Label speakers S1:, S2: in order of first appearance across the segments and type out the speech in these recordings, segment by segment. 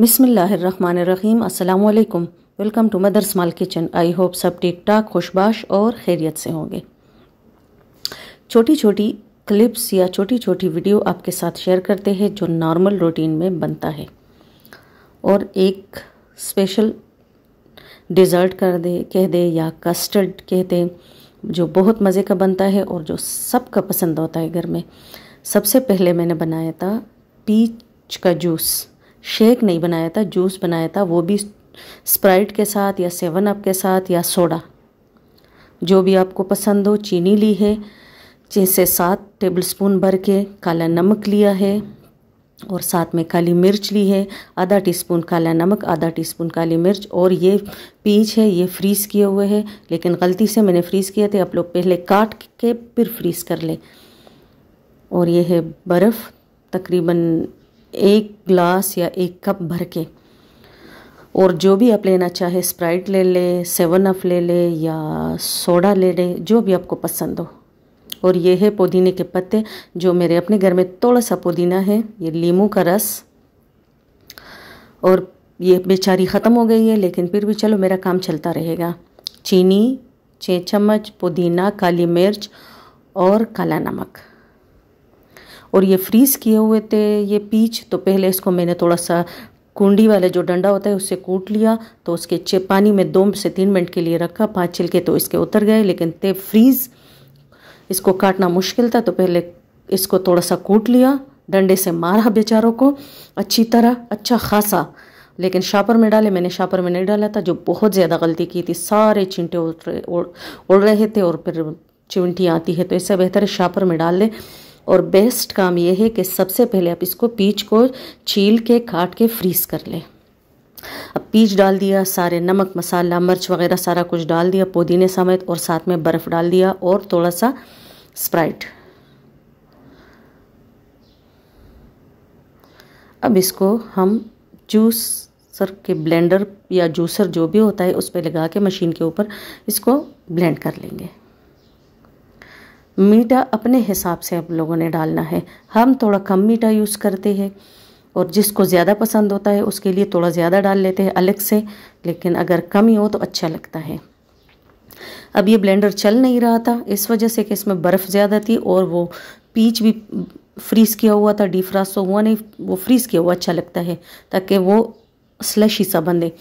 S1: बिसमीम् अल्लाम welcome to mother small kitchen I hope सब ठीक ठाक खुशबाश और खैरियत से होंगे छोटी छोटी क्लिप्स या छोटी छोटी वीडियो आपके साथ शेयर करते हैं जो नॉर्मल रूटीन में बनता है और एक स्पेशल डिज़र्ट कर दे कह दे या कस्टर्ड कह दे जो बहुत मज़े का बनता है और जो सबका पसंद होता है घर में सबसे पहले मैंने बनाया था पीच का जूस शेक नहीं बनाया था जूस बनाया था वो भी स्प्राइट के साथ या सेवन अप के साथ या सोडा जो भी आपको पसंद हो चीनी ली है जैसे सात टेबल स्पून भर के काला नमक लिया है और साथ में काली मिर्च ली है आधा टीस्पून काला नमक आधा टीस्पून काली मिर्च और ये पीच है ये फ्रीज़ किए हुए है लेकिन गलती से मैंने फ्रीज़ किए थे आप लोग पहले काट के फिर फ्रीज़ कर लें और ये है बर्फ़ तकरीबन एक ग्लास या एक कप भर के और जो भी आप लेना चाहे स्प्राइट ले ले सेवन अप ले ले या सोडा ले ले जो भी आपको पसंद हो और ये है पुदीने के पत्ते जो मेरे अपने घर में थोड़ा सा पुदीना है ये लीमू का रस और ये बेचारी ख़त्म हो गई है लेकिन फिर भी चलो मेरा काम चलता रहेगा चीनी छः चम्मच पुदीना काली मिर्च और काला नमक और ये फ्रीज़ किए हुए थे ये पीच तो पहले इसको मैंने थोड़ा सा कुंडी वाले जो डंडा होता है उससे कूट लिया तो उसके पानी में दो से तीन मिनट के लिए रखा पाँच छिलके तो इसके उतर गए लेकिन ते फ्रीज़ इसको काटना मुश्किल था तो पहले इसको थोड़ा सा कूट लिया डंडे से मारा बेचारों को अच्छी तरह अच्छा खासा लेकिन शापर में डाले मैंने शापर में नहीं डाला था जो बहुत ज़्यादा गलती की थी सारे चिंटे उड़ रहे उड़ रहे थे और फिर चिमटी आती है तो इससे बेहतर है शापर में डाल दें और बेस्ट काम ये है कि सबसे पहले आप इसको पीच को छील के काट के फ्रीज कर लें अब पीच डाल दिया सारे नमक मसाला मिर्च वगैरह सारा कुछ डाल दिया पुदीने समेत और साथ में बर्फ़ डाल दिया और थोड़ा सा स्प्राइट अब इसको हम जूस सर के ब्लेंडर या जूसर जो भी होता है उस पर लगा के मशीन के ऊपर इसको ब्लेंड कर लेंगे मीठा अपने हिसाब से आप लोगों ने डालना है हम थोड़ा कम मीठा यूज़ करते हैं और जिसको ज़्यादा पसंद होता है उसके लिए थोड़ा ज़्यादा डाल लेते हैं अलग से लेकिन अगर कम ही हो तो अच्छा लगता है अब ये ब्लेंडर चल नहीं रहा था इस वजह से कि इसमें बर्फ़ ज़्यादा थी और वो पीच भी फ्रीज़ किया हुआ था डीफ्रास्ट तो हुआ नहीं वो फ्रीज़ किया हुआ अच्छा लगता है ताकि वो ही सा बने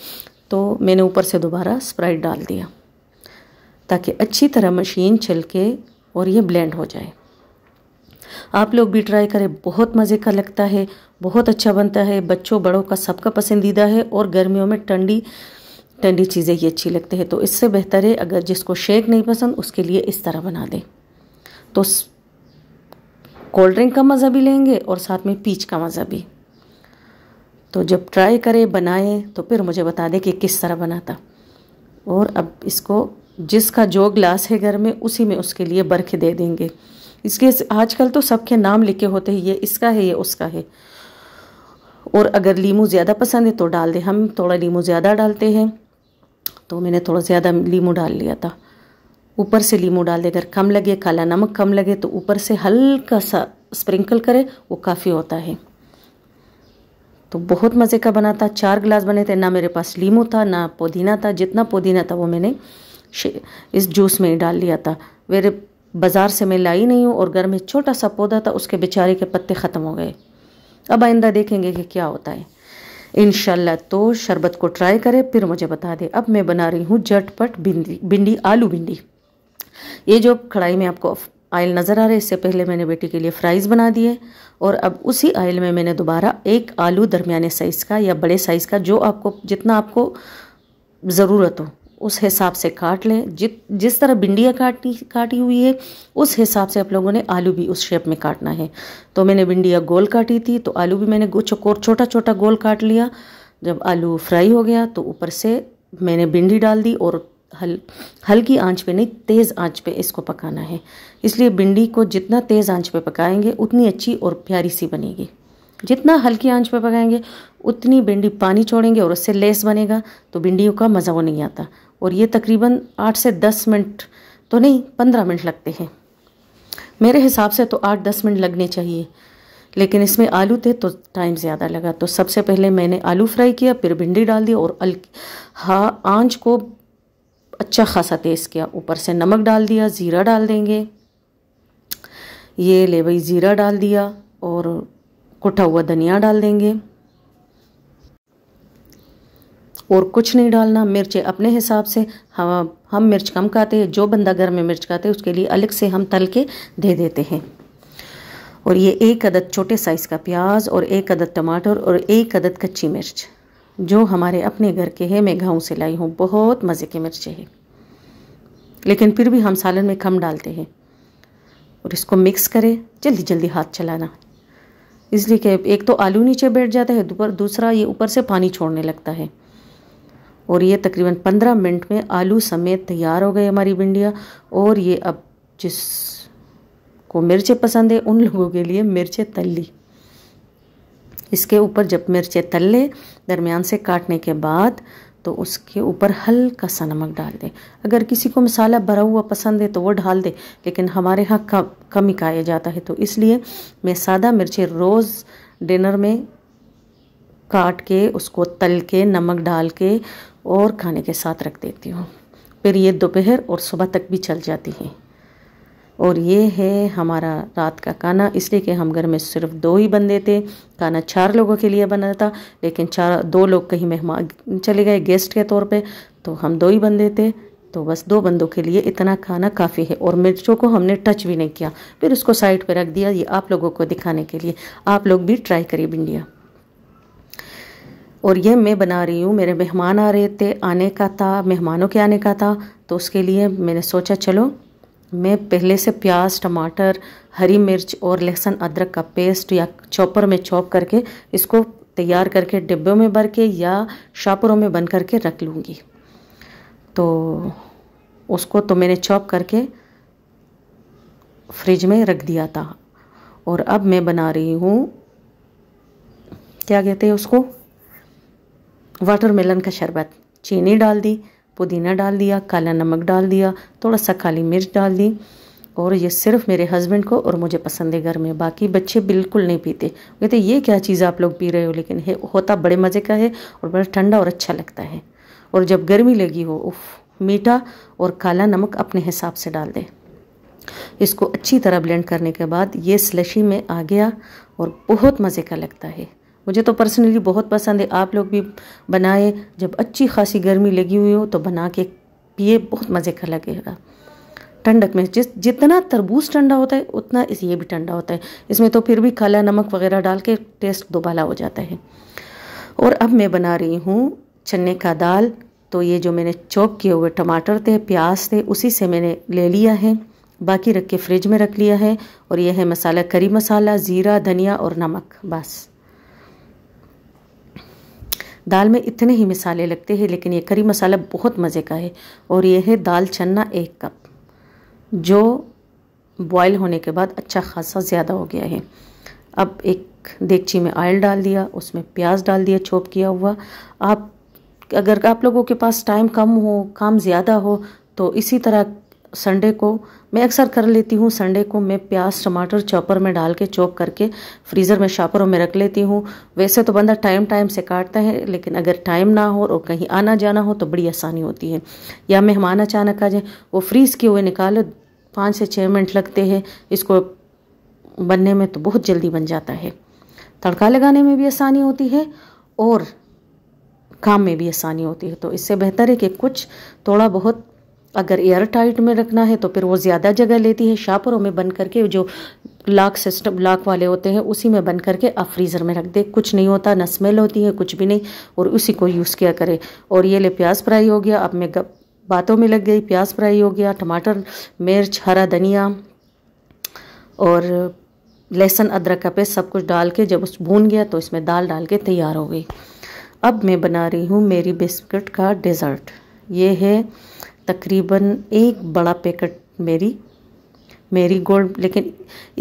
S1: तो मैंने ऊपर से दोबारा स्प्राइट डाल दिया ताकि अच्छी तरह मशीन छिल के और ये ब्लेंड हो जाए आप लोग भी ट्राई करें बहुत मज़े का लगता है बहुत अच्छा बनता है बच्चों बड़ों का सबका पसंदीदा है और गर्मियों में ठंडी ठंडी चीज़ें ये अच्छी लगती है तो इससे बेहतर है अगर जिसको शेक नहीं पसंद उसके लिए इस तरह बना दें तो कोल्ड ड्रिंक का मज़ा भी लेंगे और साथ में पीच का मज़ा भी तो जब ट्राई करें बनाएं तो फिर मुझे बता दें कि किस तरह बना था और अब इसको जिसका जो ग्लास है घर में उसी में उसके लिए बर्ख दे देंगे इसके आजकल तो सबके नाम लिखे होते हैं ये इसका है ये उसका है और अगर लीमू ज़्यादा पसंद है तो डाल दें हम थोड़ा लीमू ज़्यादा डालते हैं तो मैंने थोड़ा ज़्यादा लीमू डाल लिया था ऊपर से लीमू डाल दें अगर कम लगे काला नमक कम लगे तो ऊपर से हल्का सा स्प्रिंकल करें वो काफ़ी होता है तो बहुत मज़े का बना था चार गिलास बने थे ना मेरे पास लीमू था ना पुदीना था जितना पुदीना था वो मैंने इस जूस में डाल लिया था मेरे बाज़ार से मैं लाई नहीं हूँ और घर में छोटा सा पौधा था उसके बेचारे के पत्ते ख़त्म हो गए अब आइंदा देखेंगे कि क्या होता है इन तो शरबत को ट्राई करें फिर मुझे बता दें अब मैं बना रही हूँ झटपट भिंडी भिंडी आलू भिंडी ये जो कढ़ाई में आपको आयल नज़र आ रहा है इससे पहले मैंने बेटी के लिए फ्राइज़ बना दिए और अब उसी आयल में मैंने दोबारा एक आलू दरमिया साइज़ का या बड़े साइज़ का जो आपको जितना आपको ज़रूरत हो उस हिसाब से काट लें जित जिस तरह भिंडियाँ काटी काटी हुई है उस हिसाब से आप लोगों ने आलू भी उस शेप में काटना है तो मैंने भिंडियाँ गोल काटी थी तो आलू भी मैंने चकोर छोटा छोटा गोल काट लिया जब आलू फ्राई हो गया तो ऊपर से मैंने भिंडी डाल दी और हल हल्की आंच पे नहीं तेज़ आंच पे इसको पकाना है इसलिए भिंडी को जितना तेज़ आंच पे पकाएंगे उतनी अच्छी और प्यारी सी बनेगी जितना हल्की आंच पे पकाएंगे उतनी भिंडी पानी छोड़ेंगे और उससे लेस बनेगा तो भिंडियों का मज़ा वो नहीं आता और ये तकरीबन आठ से दस मिनट तो नहीं पंद्रह मिनट लगते हैं मेरे हिसाब से तो आठ दस मिनट लगने चाहिए लेकिन इसमें आलू थे तो टाइम ज़्यादा लगा तो सबसे पहले मैंने आलू फ्राई किया फिर भिंडी डाल दी और अल हाँ आँच को अच्छा खासा तेज़ किया ऊपर से नमक डाल दिया ज़ीरा डाल देंगे ये ले भाई ज़ीरा डाल दिया और कुटा हुआ धनिया डाल देंगे और कुछ नहीं डालना मिर्चें अपने हिसाब से हम हम मिर्च कम खाते हैं जो बंदा घर में मिर्च खाते हैं उसके लिए अलग से हम तल के दे देते हैं और ये एक अदद छोटे साइज़ का प्याज और एक अदद टमाटर और एक अदद कच्ची मिर्च जो हमारे अपने घर के हैं मैं गाँव से लाई हूँ बहुत मज़े की मिर्चें हैं लेकिन फिर भी हम सालन में कम डालते हैं और इसको मिक्स करें जल्दी जल्दी हाथ चलाना इसलिए कि एक तो आलू नीचे बैठ जाता है दूसरा ये ऊपर से पानी छोड़ने लगता है और ये तकरीबन पंद्रह मिनट में आलू समेत तैयार हो गई हमारी भिंडिया और ये अब जिस को मिर्चें पसंद है उन लोगों के लिए मिर्चें तल ली इसके ऊपर जब मिर्चें तल लें दरमियान से काटने के बाद तो उसके ऊपर हल्का सा नमक डाल दें अगर किसी को मसाला भरा हुआ पसंद है तो वो डाल दें लेकिन हमारे यहाँ कम कम ही खाया जाता है तो इसलिए मैं सादा मिर्चें रोज़ डिनर में काट के उसको तल के नमक डाल के और खाने के साथ रख देती हूँ फिर ये दोपहर और सुबह तक भी चल जाती हैं और ये है हमारा रात का खाना इसलिए कि हम घर में सिर्फ दो ही बंदे थे खाना चार लोगों के लिए बना था लेकिन चार दो लोग कहीं मेहमान चले गए गेस्ट के तौर पे तो हम दो ही बंदे थे तो बस दो बंदों के लिए इतना खाना काफ़ी है और मिर्चों को हमने टच भी नहीं किया फिर उसको साइड पर रख दिया ये आप लोगों को दिखाने के लिए आप लोग भी ट्राई करिए भिंडिया और ये मैं बना रही हूँ मेरे मेहमान आ रहे थे आने का था मेहमानों के आने का था तो उसके लिए मैंने सोचा चलो मैं पहले से प्याज टमाटर हरी मिर्च और लहसुन अदरक का पेस्ट या चॉपर में चॉप करके इसको तैयार करके डिब्बों में भर के या शापरों में बन करके रख लूँगी तो उसको तो मैंने चॉप करके फ्रिज में रख दिया था और अब मैं बना रही हूँ क्या कहते हैं उसको वाटरमेलन का शरबत चीनी डाल दी पुदीना डाल दिया काला नमक डाल दिया थोड़ा सा काली मिर्च डाल दी और ये सिर्फ मेरे हस्बैंड को और मुझे पसंद है घर में बाकी बच्चे बिल्कुल नहीं पीते कहते ये क्या चीज़ आप लोग पी रहे हो लेकिन है होता बड़े मज़े का है और बड़ा ठंडा और अच्छा लगता है और जब गर्मी लगी हो उफ मीठा और काला नमक अपने हिसाब से डाल दें इसको अच्छी तरह ब्लेंड करने के बाद ये स्लशी में आ गया और बहुत मज़े का लगता है मुझे तो पर्सनली बहुत पसंद है आप लोग भी बनाए जब अच्छी खासी गर्मी लगी हुई हो तो बना के पिए बहुत मज़े का लगेगा ठंडक में जिस जितना तरबूज ठंडा होता है उतना इस ये भी ठंडा होता है इसमें तो फिर भी काला नमक वगैरह डाल के टेस्ट दोबाला हो जाता है और अब मैं बना रही हूँ चने का दाल तो ये जो मैंने चौक किए हुए टमाटर थे प्याज थे उसी से मैंने ले लिया है बाकी रख के फ्रिज में रख लिया है और यह है मसाला करी मसाला ज़ीरा धनिया और नमक बस दाल में इतने ही मिसाले लगते हैं लेकिन ये करी मसाला बहुत मज़े का है और ये है दाल चन्ना एक कप जो बॉयल होने के बाद अच्छा खासा ज़्यादा हो गया है अब एक देगची में ऑयल डाल दिया उसमें प्याज डाल दिया छोप किया हुआ आप अगर आप लोगों के पास टाइम कम हो काम ज़्यादा हो तो इसी तरह संडे को मैं अक्सर कर लेती हूँ संडे को मैं प्याज टमाटर चॉपर में डाल के चॉप करके फ्रीज़र में शापरों में रख लेती हूँ वैसे तो बंदा टाइम टाइम से काटता है लेकिन अगर टाइम ना हो और कहीं आना जाना हो तो बड़ी आसानी होती है या मेहमान अचानक आ जाए वो फ्रीज़ किए हुए निकालो पाँच से छः मिनट लगते हैं इसको बनने में तो बहुत जल्दी बन जाता है तड़का लगाने में भी आसानी होती है और काम में भी आसानी होती है तो इससे बेहतर है कि कुछ थोड़ा बहुत अगर एयर टाइट में रखना है तो फिर वो ज़्यादा जगह लेती है शापरों में बंद करके जो लाक सिस्टम लाख वाले होते हैं उसी में बंद करके आप फ्रीज़र में रख दे कुछ नहीं होता ना स्मेल होती है कुछ भी नहीं और उसी को यूज़ किया करें और ये ले प्याज फ्राई हो गया अब मैं बातों में लग गई प्याज फ्राई हो गया टमाटर मिर्च हरा धनिया और लहसुन अदरक का पेस्ट सब कुछ डाल के जब उस भून गया तो इसमें दाल डाल के तैयार हो गई अब मैं बना रही हूँ मेरी बिस्किट का डेज़र्ट ये है तकरीबन एक बड़ा पैकेट मेरी मेरी गोल्ड लेकिन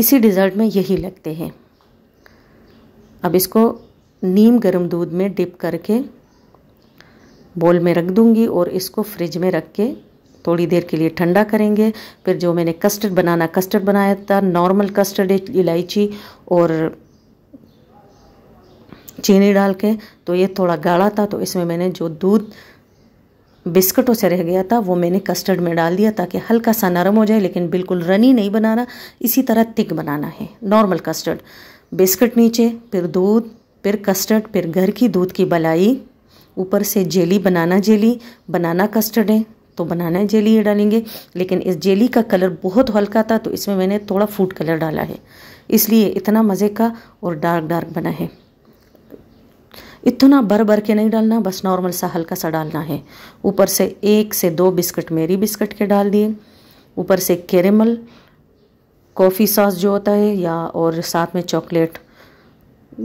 S1: इसी डिज़र्ट में यही लगते हैं अब इसको नीम गर्म दूध में डिप करके बोल में रख दूंगी और इसको फ्रिज में रख के थोड़ी देर के लिए ठंडा करेंगे फिर जो मैंने कस्टर्ड बनाना कस्टर्ड बनाया था नॉर्मल कस्टर्ड इलायची और चीनी डाल के तो ये थोड़ा गाढ़ा था तो इसमें मैंने जो दूध बिस्किटों से रह गया था वो मैंने कस्टर्ड में डाल दिया ताकि हल्का सा नरम हो जाए लेकिन बिल्कुल रनी नहीं बनाना इसी तरह तिक बनाना है नॉर्मल कस्टर्ड बिस्किट नीचे फिर दूध फिर कस्टर्ड फिर घर की दूध की बलाई ऊपर से jelly banana jelly banana custard है तो बनाना जेली ये डालेंगे लेकिन इस जेली का कलर बहुत हल्का था तो इसमें मैंने थोड़ा फूड कलर डाला है इसलिए इतना मज़े का और डार्क डार्क बना है इतना भर भर के नहीं डालना बस नॉर्मल सा हल्का सा डालना है ऊपर से एक से दो बिस्किट मेरी बिस्किट के डाल दिए ऊपर से केरेमल कॉफ़ी सॉस जो होता है या और साथ में चॉकलेट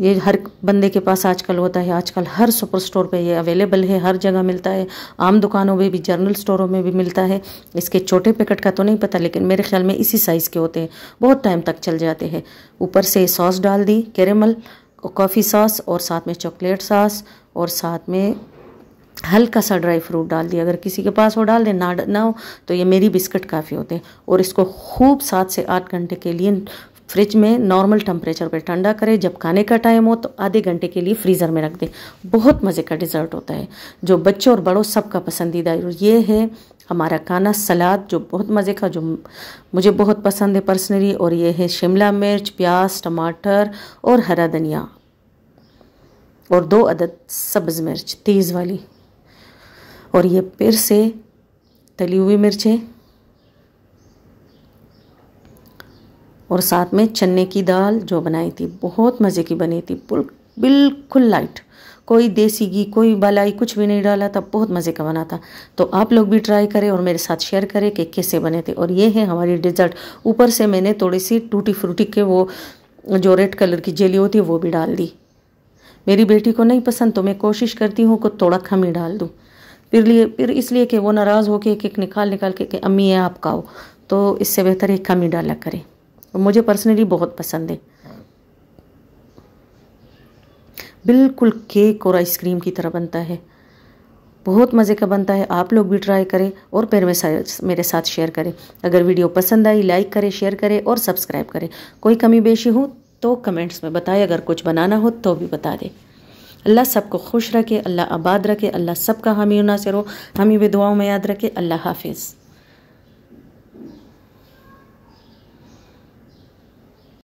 S1: ये हर बंदे के पास आजकल होता है आजकल हर सुपर स्टोर पर ये अवेलेबल है हर जगह मिलता है आम दुकानों में भी जर्नल स्टोरों में भी मिलता है इसके छोटे पैकेट का तो नहीं पता लेकिन मेरे ख्याल में इसी साइज़ के होते हैं बहुत टाइम तक चल जाते हैं ऊपर से सॉस डाल दी कैरेमल कॉफ़ी सॉस और साथ में चॉकलेट सॉस और साथ में हल्का सा ड्राई फ्रूट डाल दिया अगर किसी के पास वो डाल दें ना ना हो तो ये मेरी बिस्किट काफ़ी होते हैं और इसको खूब सात से आठ घंटे के लिए फ्रिज में नॉर्मल टेम्परेचर पर ठंडा करें जब खाने का टाइम हो तो आधे घंटे के लिए फ्रीज़र में रख दें बहुत मज़े का डिज़र्ट होता है जो बच्चों और बड़ों सबका पसंदीदा ये है हमारा खाना सलाद जो बहुत मज़े का जो मुझे बहुत पसंद है पर्सनली और ये है शिमला मिर्च प्याज टमाटर और हरा धनिया और दो अदद सब्ज़ मिर्च तेज़ वाली और ये फिर से तली हुई मिर्चें और साथ में चने की दाल जो बनाई थी बहुत मज़े की बनी थी बिल्कुल लाइट कोई देसी घी कोई बलाई कुछ भी नहीं डाला था बहुत मज़े का बना था तो आप लोग भी ट्राई करें और मेरे साथ शेयर करें कि कैसे बने थे और ये है हमारी डिज़र्ट ऊपर से मैंने थोड़ी सी टूटी फ्रूटी के वो जो रेड कलर की जेली होती है वो भी डाल दी मेरी बेटी को नहीं पसंद तो मैं कोशिश करती हूँ को थोड़ा खम ही डाल दूँ फिर लिए फिर इसलिए कि वो नाराज़ होकर एक एक निकाल निकाल के कि अम्मी है आपका हो तो इससे बेहतर एक कम ही डाला करें और मुझे पर्सनली बहुत पसंद है बिल्कुल केक और आइसक्रीम की तरह बनता है बहुत मज़े का बनता है आप लोग भी ट्राई करें और फिर मेरे मेरे साथ शेयर करें अगर वीडियो पसंद आई लाइक करें शेयर करें और सब्सक्राइब करें कोई कमी बेशी हो तो कमेंट्स में बताएं अगर कुछ बनाना हो तो भी बता दें अल्लाह सबको खुश रखे अल्लाह आबाद रखे अल्लाह सबका हामी नासिर हो हमी भी दुआओं में याद रखे अल्लाह हाफिज़